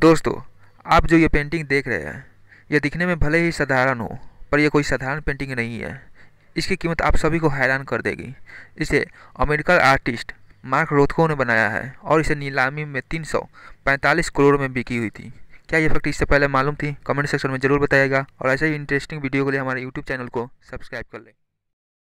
दोस्तों आप जो ये पेंटिंग देख रहे हैं ये दिखने में भले ही साधारण हो पर यह कोई साधारण पेंटिंग नहीं है इसकी कीमत आप सभी को हैरान कर देगी इसे अमेरिकन आर्टिस्ट मार्क रोथको ने बनाया है और इसे नीलामी में पैंतालीस करोड़ में बिकी हुई थी क्या ये फैक्ट इससे पहले मालूम थी कमेंट सेक्शन में ज़रूर बताइएगा और ऐसे ही इंटरेस्टिंग वीडियो के लिए हमारे यूट्यूब चैनल को सब्सक्राइब कर लें